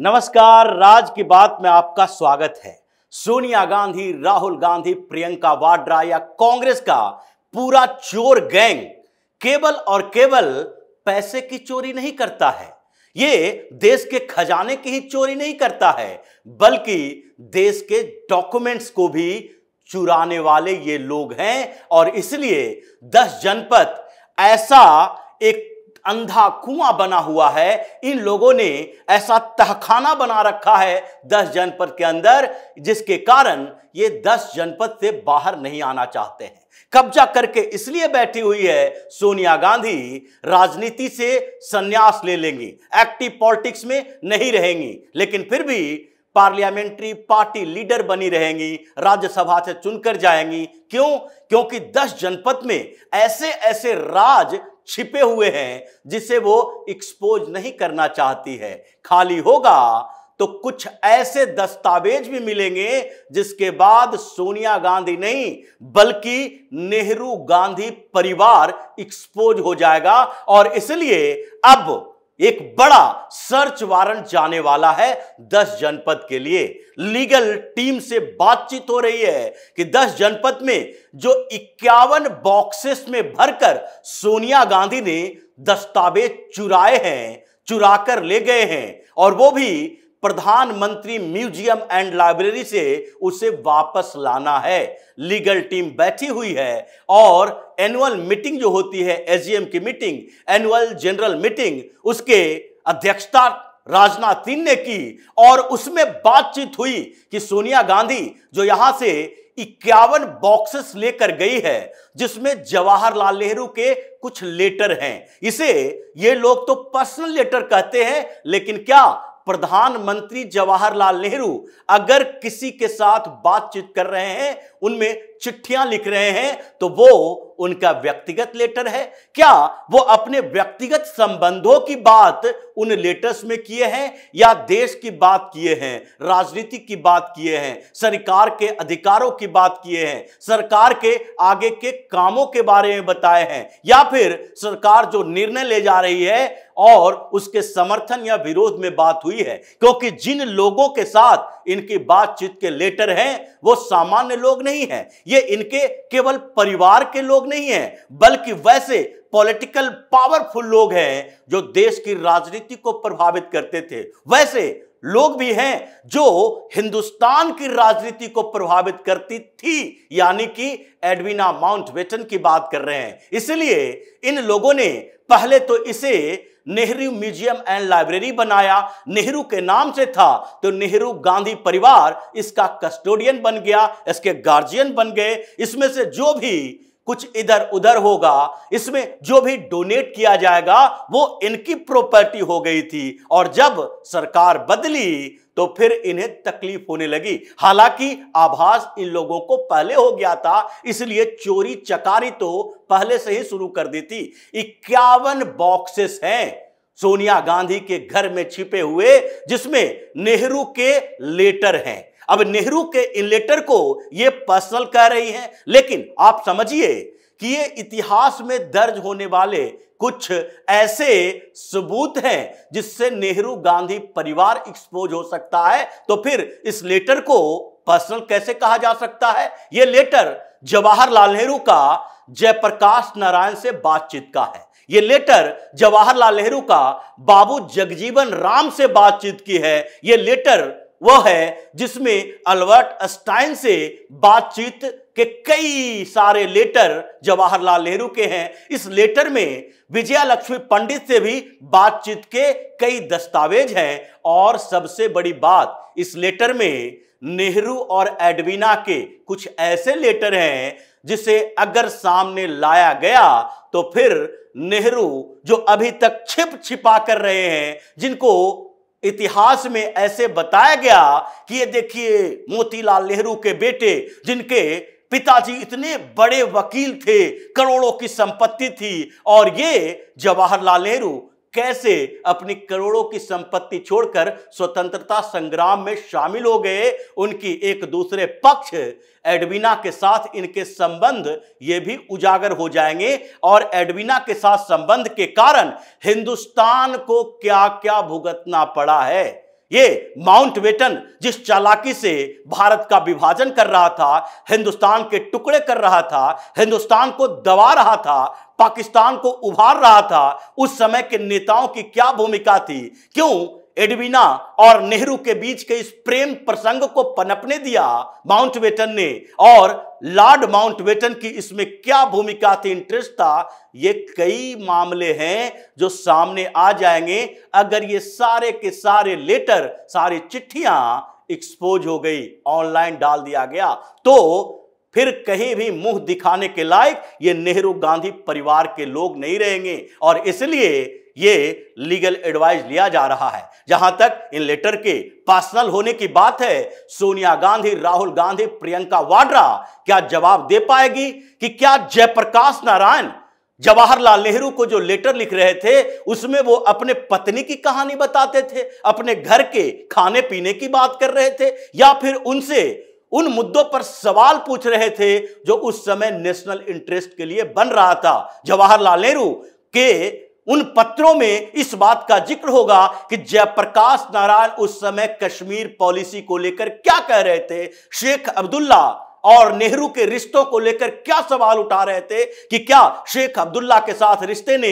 नमस्कार राज की बात में आपका स्वागत है सोनिया गांधी राहुल गांधी प्रियंका वाड्रा या कांग्रेस का पूरा चोर गैंग केवल और केवल पैसे की चोरी नहीं करता है ये देश के खजाने की ही चोरी नहीं करता है बल्कि देश के डॉक्यूमेंट्स को भी चुराने वाले ये लोग हैं और इसलिए दस जनपद ऐसा एक अंधा कुआं बना हुआ है इन लोगों ने ऐसा तहखाना बना रखा है दस जनपद के अंदर जिसके कारण ये दस जनपद से बाहर नहीं आना चाहते हैं कब्जा करके इसलिए बैठी हुई है सोनिया गांधी राजनीति से संन्यास ले लेंगी एक्टिव पॉलिटिक्स में नहीं रहेंगी लेकिन फिर भी पार्लियामेंट्री पार्टी लीडर बनी रहेंगी राज्यसभा से चुनकर जाएंगी क्यों क्योंकि दस जनपद में ऐसे ऐसे राज छिपे हुए हैं जिसे वो एक्सपोज नहीं करना चाहती है खाली होगा तो कुछ ऐसे दस्तावेज भी मिलेंगे जिसके बाद सोनिया गांधी नहीं बल्कि नेहरू गांधी परिवार एक्सपोज हो जाएगा और इसलिए अब एक बड़ा सर्च वारंट जाने वाला है दस जनपद के लिए लीगल टीम से बातचीत हो रही है कि दस जनपद में जो इक्यावन बॉक्सेस में भरकर सोनिया गांधी ने दस्तावेज चुराए हैं चुराकर ले गए हैं और वो भी प्रधानमंत्री म्यूजियम एंड लाइब्रेरी से उसे वापस लाना है लीगल टीम बैठी हुई है और एनुअल मीटिंग जो होती है एजीएम की मीटिंग एनुअल जनरल मीटिंग उसके अध्यक्षता राजनाथ सिंह ने की और उसमें बातचीत हुई कि सोनिया गांधी जो यहां से इक्यावन बॉक्सेस लेकर गई है जिसमें जवाहरलाल नेहरू के कुछ लेटर हैं इसे ये लोग तो पर्सनल लेटर कहते हैं लेकिन क्या प्रधानमंत्री जवाहरलाल नेहरू अगर किसी के साथ बातचीत कर रहे हैं उनमें चिट्ठियां लिख रहे हैं तो वो उनका व्यक्तिगत लेटर है क्या वो अपने व्यक्तिगत संबंधों की बात उन लेटर्स में किए हैं या देश की बात किए हैं राजनीति की बात किए हैं सरकार के अधिकारों की बात किए हैं सरकार के आगे के कामों के बारे में बताए हैं या फिर सरकार जो निर्णय ले जा रही है और उसके समर्थन या विरोध में बात हुई है क्योंकि जिन लोगों के साथ इनकी बातचीत के लेटर हैं वो सामान्य लोग नहीं हैं ये इनके केवल परिवार के लोग नहीं है बल्कि वैसे पॉलिटिकल पावरफुल लोग हैं जो देश की राजनीति को प्रभावित करते थे वैसे लोग भी हैं जो हिंदुस्तान की राजनीति को प्रभावित करती थी यानी कि एडविना माउंट बेटन की बात कर रहे हैं इसलिए इन लोगों ने पहले तो इसे नेहरू म्यूजियम एंड लाइब्रेरी बनाया नेहरू के नाम से था तो नेहरू गांधी परिवार इसका कस्टोडियन बन गया इसके गार्जियन बन गए इसमें से जो भी कुछ इधर उधर होगा इसमें जो भी डोनेट किया जाएगा वो इनकी प्रॉपर्टी हो गई थी और जब सरकार बदली तो फिर इन्हें तकलीफ होने लगी हालांकि आभास इन लोगों को पहले हो गया था इसलिए चोरी चकारी तो पहले से ही शुरू कर दी थी इक्यावन बॉक्सेस हैं सोनिया गांधी के घर में छिपे हुए जिसमें नेहरू के लेटर हैं अब नेहरू के इन लेटर को ये पर्सनल कह रही हैं लेकिन आप समझिए कि ये इतिहास में दर्ज होने वाले कुछ ऐसे सबूत हैं जिससे नेहरू गांधी परिवार एक्सपोज हो सकता है तो फिर इस लेटर को पर्सनल कैसे कहा जा सकता है यह लेटर जवाहरलाल नेहरू का जयप्रकाश नारायण से बातचीत का है ये लेटर जवाहरलाल नेहरू का बाबू जगजीवन राम से बातचीत की है ये लेटर वह है जिसमें अल्बर्ट स्टाइन से बातचीत के कई सारे लेटर जवाहरलाल नेहरू के हैं इस लेटर में विजया लक्ष्मी पंडित से भी बातचीत के कई दस्तावेज हैं और सबसे बड़ी बात इस लेटर में नेहरू और एडविना के कुछ ऐसे लेटर हैं जिसे अगर सामने लाया गया तो फिर नेहरू जो अभी तक छिप छिपा कर रहे हैं जिनको इतिहास में ऐसे बताया गया कि ये देखिए मोतीलाल नेहरू के बेटे जिनके पिताजी इतने बड़े वकील थे करोड़ों की संपत्ति थी और ये जवाहरलाल नेहरू कैसे अपनी करोड़ों की संपत्ति छोड़कर स्वतंत्रता संग्राम में शामिल हो गए उनकी एक दूसरे पक्ष एडविना के साथ इनके संबंध ये भी उजागर हो जाएंगे और एडविना के साथ संबंध के कारण हिंदुस्तान को क्या क्या भुगतना पड़ा है ये माउंट वेटन जिस चालाकी से भारत का विभाजन कर रहा था हिंदुस्तान के टुकड़े कर रहा था हिंदुस्तान को दबा रहा था पाकिस्तान को उभार रहा था उस समय के नेताओं की क्या भूमिका थी क्यों एडविना और नेहरू के बीच के इस प्रेम प्रसंग को पनपने दिया माउंटबेटन ने और लॉर्ड माउंटबेटन की इसमें क्या भूमिका थी इंटरेस्ट था ये कई मामले हैं जो सामने आ जाएंगे अगर ये सारे के सारे लेटर सारी चिट्ठियां एक्सपोज हो गई ऑनलाइन डाल दिया गया तो फिर कहीं भी मुंह दिखाने के लायक ये नेहरू गांधी परिवार के लोग नहीं रहेंगे और इसलिए ये लीगल एडवाइस लिया जा रहा है जहां तक इन लेटर के पर्सनल होने की बात है सोनिया गांधी राहुल गांधी प्रियंका वाड्रा क्या जवाब दे पाएगी कि क्या जयप्रकाश नारायण जवाहरलाल नेहरू को जो लेटर लिख रहे थे उसमें वो अपने पत्नी की कहानी बताते थे अपने घर के खाने पीने की बात कर रहे थे या फिर उनसे उन मुद्दों पर सवाल पूछ रहे थे जो उस समय नेशनल इंटरेस्ट के लिए बन रहा था जवाहरलाल नेहरू के उन पत्रों में इस बात का जिक्र होगा कि जयप्रकाश नारायण उस समय कश्मीर पॉलिसी को लेकर क्या कह रहे थे शेख अब्दुल्ला और नेहरू के रिश्तों को लेकर क्या सवाल उठा रहे थे कि क्या शेख अब्दुल्ला के साथ रिश्ते ने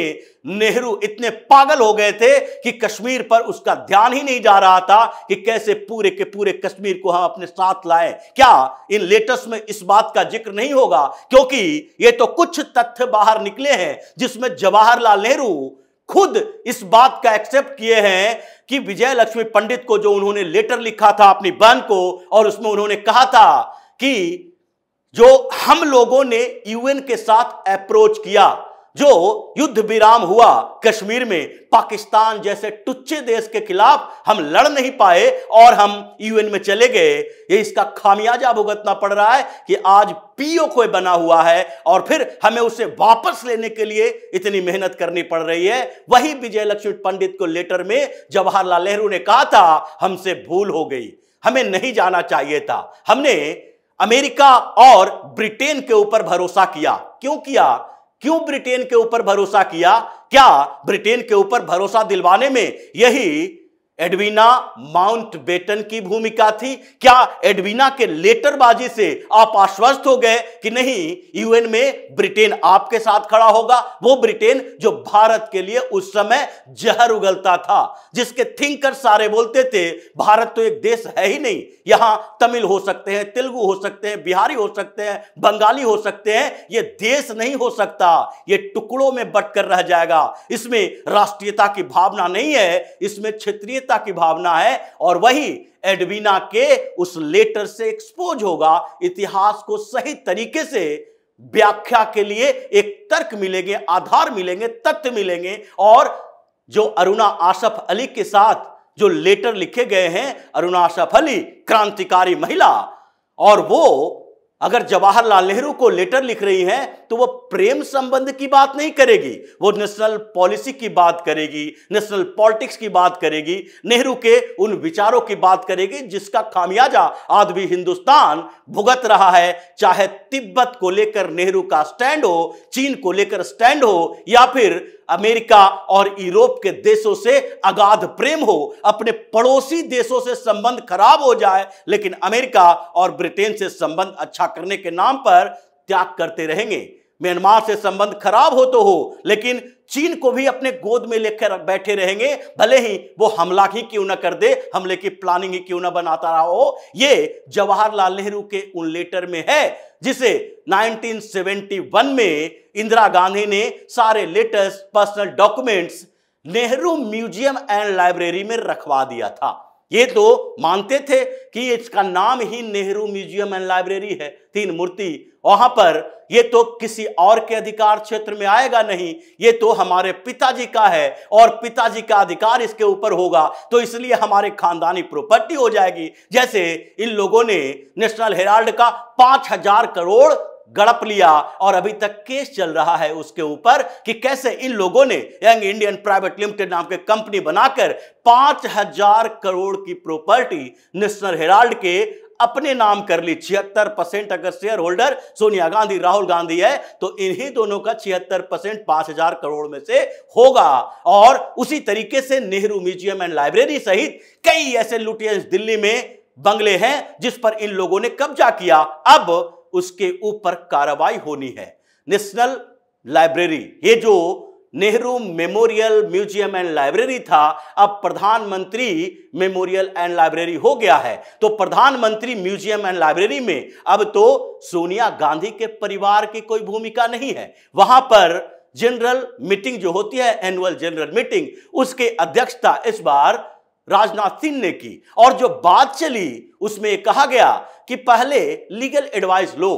नेहरू इतने पागल हो गए थे कि कश्मीर पर उसका ध्यान ही नहीं जा रहा था कि कैसे पूरे के पूरे कश्मीर को हम अपने साथ लाए क्या इन लेटेस्ट में इस बात का जिक्र नहीं होगा क्योंकि ये तो कुछ तथ्य बाहर निकले हैं जिसमें जवाहरलाल नेहरू खुद इस बात का एक्सेप्ट किए हैं कि विजय लक्ष्मी पंडित को जो उन्होंने लेटर लिखा था अपनी बहन को और उसमें उन्होंने कहा था कि जो हम लोगों ने यूएन के साथ अप्रोच किया जो युद्ध विराम हुआ कश्मीर में पाकिस्तान जैसे टुच्चे देश के खिलाफ हम लड़ नहीं पाए और हम यूएन में चले गए ये इसका खामियाजा भुगतना पड़ रहा है कि आज पीओ को बना हुआ है और फिर हमें उसे वापस लेने के लिए इतनी मेहनत करनी पड़ रही है वही विजय लक्ष्मी पंडित को लेटर में जवाहरलाल नेहरू ने कहा था हमसे भूल हो गई हमें नहीं जाना चाहिए था हमने अमेरिका और ब्रिटेन के ऊपर भरोसा किया क्यों किया क्यों ब्रिटेन के ऊपर भरोसा किया क्या ब्रिटेन के ऊपर भरोसा दिलवाने में यही एडविना माउंट बेटन की भूमिका थी क्या एडविना के लेटरबाजी से आप आश्वस्त हो गए कि नहीं यूएन में ब्रिटेन आपके साथ खड़ा होगा वो ब्रिटेन जो भारत के लिए उस समय जहर उगलता था जिसके थिंकर सारे बोलते थे भारत तो एक देश है ही नहीं यहां तमिल हो सकते हैं तेलुगु हो सकते हैं बिहारी हो सकते हैं बंगाली हो सकते हैं ये देश नहीं हो सकता ये टुकड़ों में बटकर रह जाएगा इसमें राष्ट्रीयता की भावना नहीं है इसमें क्षेत्रीय विविधता की भावना है और वही एडविना के उस लेटर से एक्सपोज होगा इतिहास को सही तरीके से व्याख्या के लिए एक तर्क मिलेंगे आधार मिलेंगे तथ्य मिलेंगे और जो अरुणा आसफ अली के साथ जो लेटर लिखे गए हैं अरुणा आसफ अली क्रांतिकारी महिला और वो अगर जवाहरलाल नेहरू को लेटर लिख रही है तो वो प्रेम संबंध की बात नहीं करेगी वो नेशनल पॉलिसी की बात करेगी नेशनल पॉलिटिक्स की बात करेगी नेहरू के उन विचारों की बात करेगी जिसका खामियाजा आज भी हिंदुस्तान भुगत रहा है चाहे तिब्बत को लेकर नेहरू का स्टैंड हो चीन को लेकर स्टैंड हो या फिर अमेरिका और यूरोप के देशों से अगाध प्रेम हो अपने पड़ोसी देशों से संबंध खराब हो जाए लेकिन अमेरिका और ब्रिटेन से संबंध अच्छा करने के नाम पर त्याग करते रहेंगे म्यांमार से संबंध खराब हो तो हो लेकिन चीन को भी अपने गोद में लेकर बैठे रहेंगे भले ही वो हमला ही क्यों ना कर दे हमले की प्लानिंग ही क्यों ना बनाता रहा हो ये जवाहरलाल नेहरू के उन लेटर में है जिसे 1971 में इंदिरा गांधी ने सारे latest personal documents Nehru museum and library में रखवा दिया था ये तो मानते थे कि इसका नाम ही नेहरू म्यूजियम एंड लाइब्रेरी है तीन मूर्ति वहां पर ये तो किसी और के अधिकार क्षेत्र में आएगा नहीं ये तो हमारे पिताजी का है और पिताजी का अधिकार इसके ऊपर होगा तो इसलिए हमारे खानदानी प्रॉपर्टी हो जाएगी जैसे इन लोगों ने नेशनल हेराल्ड का पांच हजार करोड़ गड़प लिया और अभी तक केस चल रहा है उसके ऊपर कि कैसे इन लोगों ने यंग इंडियन प्राइवेट लिमिटेड नाम के कंपनी बनाकर पांच हजार करोड़ की प्रॉपर्टी नेशनल हेराल्ड के अपने नाम कर ली छिहत्तर परसेंट अगर शेयर होल्डर सोनिया गांधी राहुल गांधी है तो इन्हीं दोनों का छिहत्तर परसेंट पांच हजार करोड़ में से होगा और उसी तरीके से नेहरू म्यूजियम एंड लाइब्रेरी सहित कई ऐसे लुटियंस दिल्ली में बंगले हैं जिस पर इन लोगों ने कब्जा किया अब उसके ऊपर कार्रवाई होनी है नेशनल लाइब्रेरी ये जो Nehru memorial museum and library था अब प्रधानमंत्री मेमोरियल एंड लाइब्रेरी हो गया है तो प्रधानमंत्री म्यूजियम एंड लाइब्रेरी में अब तो सोनिया गांधी के परिवार की कोई भूमिका नहीं है वहां पर जनरल मीटिंग जो होती है एनुअल जनरल मीटिंग उसके अध्यक्षता इस बार राजनाथ सिंह ने की और जो बात चली उसमें कहा गया कि पहले लीगल एडवाइस लो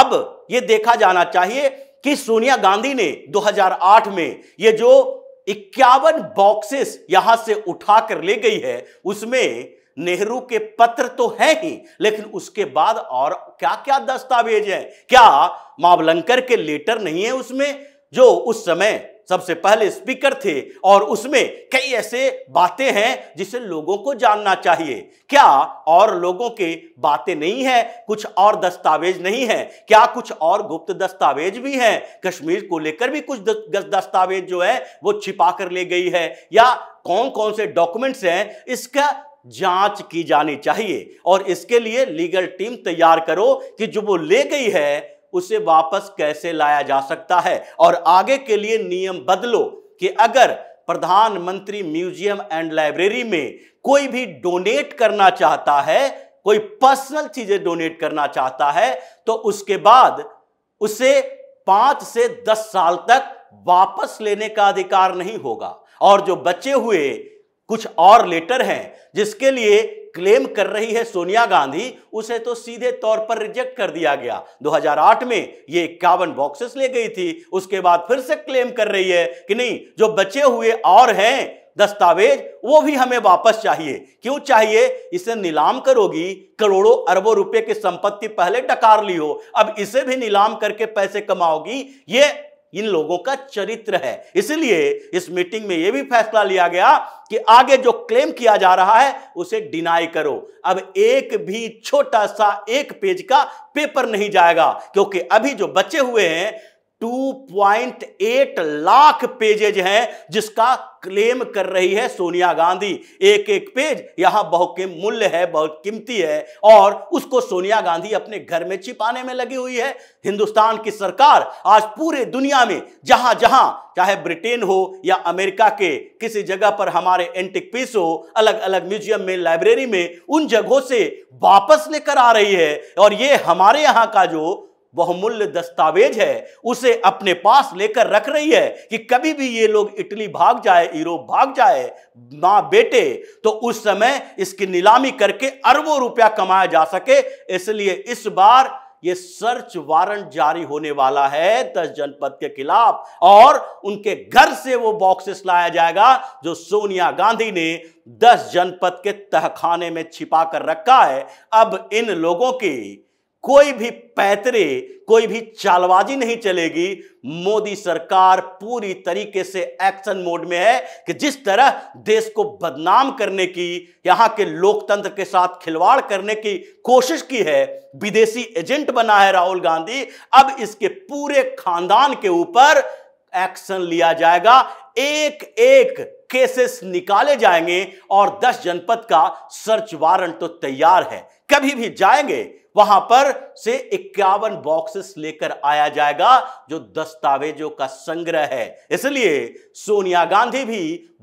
अब यह देखा जाना चाहिए कि सोनिया गांधी ने 2008 में ये जो इक्यावन बॉक्सेस यहां से उठाकर ले गई है उसमें नेहरू के पत्र तो है ही लेकिन उसके बाद और क्या क्या दस्तावेज है क्या मावलंकर के लेटर नहीं है उसमें जो उस समय सबसे पहले स्पीकर थे और उसमें कई ऐसे बातें हैं जिसे लोगों को जानना चाहिए क्या और लोगों के बातें नहीं है कुछ और दस्तावेज नहीं है क्या कुछ और गुप्त दस्तावेज भी हैं कश्मीर को लेकर भी कुछ दस्तावेज जो है वो छिपा कर ले गई है या कौन कौन से डॉक्यूमेंट्स हैं इसका जांच की जानी चाहिए और इसके लिए लीगल टीम तैयार करो कि जो वो ले गई है उसे वापस कैसे लाया जा सकता है और आगे के लिए नियम बदलो कि अगर प्रधानमंत्री म्यूजियम एंड लाइब्रेरी में कोई भी डोनेट करना चाहता है कोई पर्सनल चीजें डोनेट करना चाहता है तो उसके बाद उसे पांच से दस साल तक वापस लेने का अधिकार नहीं होगा और जो बचे हुए कुछ और लेटर हैं जिसके लिए क्लेम कर रही है सोनिया गांधी उसे तो सीधे तौर पर रिजेक्ट कर दिया गया 2008 में ये इक्यावन बॉक्सेस ले गई थी उसके बाद फिर से क्लेम कर रही है कि नहीं जो बचे हुए और हैं दस्तावेज वो भी हमें वापस चाहिए क्यों चाहिए इसे नीलाम करोगी करोड़ों अरबों रुपए की संपत्ति पहले डकार ली हो अब इसे भी नीलाम करके पैसे कमाओगी ये इन लोगों का चरित्र है इसलिए इस मीटिंग में यह भी फैसला लिया गया कि आगे जो क्लेम किया जा रहा है उसे डिनाई करो अब एक भी छोटा सा एक पेज का पेपर नहीं जाएगा क्योंकि अभी जो बचे हुए हैं 2.8 लाख पेजेज हैं जिसका क्लेम कर रही है सोनिया गांधी एक एक पेज यहां बहुकिम मूल्य है बहुत कीमती है और उसको सोनिया गांधी अपने घर में छिपाने में लगी हुई है हिंदुस्तान की सरकार आज पूरे दुनिया में जहां जहां चाहे ब्रिटेन हो या अमेरिका के किसी जगह पर हमारे एंटिक पीस हो अलग अलग म्यूजियम में लाइब्रेरी में उन जगहों से वापस लेकर आ रही है और ये हमारे यहाँ का जो बहुमूल्य दस्तावेज है उसे अपने पास लेकर रख रही है कि कभी भी ये लोग इटली भाग जाए यूरोप भाग जाए माँ बेटे तो उस समय इसकी नीलामी करके अरबों रुपया कमाया जा सके इसलिए इस बार ये सर्च वारंट जारी होने वाला है दस जनपद के खिलाफ और उनके घर से वो बॉक्सेस लाया जाएगा जो सोनिया गांधी ने दस जनपद के तहखाने में छिपा कर रखा है अब इन लोगों की कोई भी पैतरे कोई भी चालबाजी नहीं चलेगी मोदी सरकार पूरी तरीके से एक्शन मोड में है कि जिस तरह देश को बदनाम करने की यहाँ के लोकतंत्र के साथ खिलवाड़ करने की कोशिश की है विदेशी एजेंट बना है राहुल गांधी अब इसके पूरे खानदान के ऊपर एक्शन लिया जाएगा एक एक केसेस निकाले जाएंगे और 10 जनपद का सर्च वारंट तो तैयार है कभी भी जाएंगे वहां पर से इक्यावन बॉक्सेस लेकर आया जाएगा जो दस्तावेजों का संग्रह है इसलिए सोनिया गांधी भी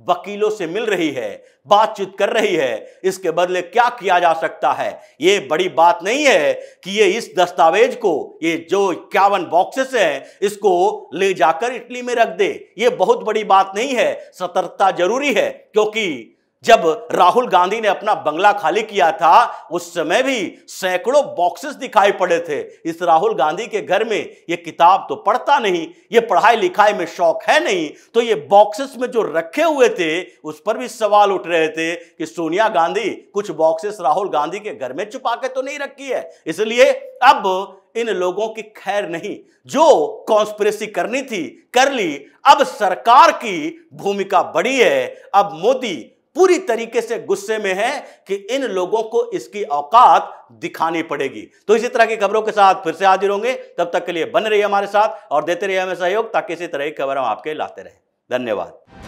वकीलों से मिल रही है बातचीत कर रही है इसके बदले क्या किया जा सकता है ये बड़ी बात नहीं है कि ये इस दस्तावेज को ये जो इक्यावन बॉक्सेस है इसको ले जाकर इटली में रख दे ये बहुत बड़ी बात नहीं है सतर्कता जरूरी है क्योंकि जब राहुल गांधी ने अपना बंगला खाली किया था उस समय भी सैकड़ों बॉक्सेस दिखाई पड़े थे इस राहुल गांधी के घर में ये किताब तो पढ़ता नहीं ये पढ़ाई लिखाई में शौक है नहीं तो ये बॉक्सेस में जो रखे हुए थे उस पर भी सवाल उठ रहे थे कि सोनिया गांधी कुछ बॉक्सेस राहुल गांधी के घर में छुपा के तो नहीं रखी है इसलिए अब इन लोगों की खैर नहीं जो कॉन्स्परेसी करनी थी कर ली अब सरकार की भूमिका बड़ी है अब मोदी पूरी तरीके से गुस्से में है कि इन लोगों को इसकी औकात दिखानी पड़ेगी तो इसी तरह की खबरों के साथ फिर से हाजिर होंगे तब तक के लिए बन रही हमारे साथ और देते रहिए हमें सहयोग ताकि इसी तरह की खबर हम आपके लाते रहें धन्यवाद